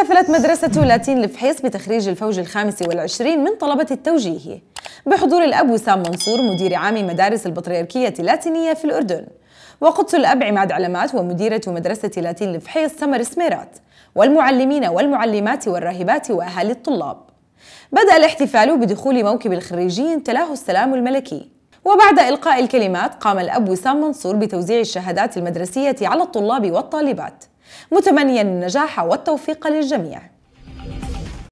احتفلت مدرسة لاتين الفحيص بتخريج الفوج الخامس والعشرين من طلبة التوجيه بحضور الأب وسام منصور مدير عام مدارس البطريركية اللاتينية في الأردن وقدس الأب عماد علامات ومديرة مدرسة لاتين الفحيص سمر سميرات والمعلمين والمعلمات والراهبات وأهالي الطلاب بدأ الاحتفال بدخول موكب الخريجين تلاه السلام الملكي وبعد إلقاء الكلمات قام الأب وسام منصور بتوزيع الشهادات المدرسية على الطلاب والطالبات متمنيا النجاح والتوفيق للجميع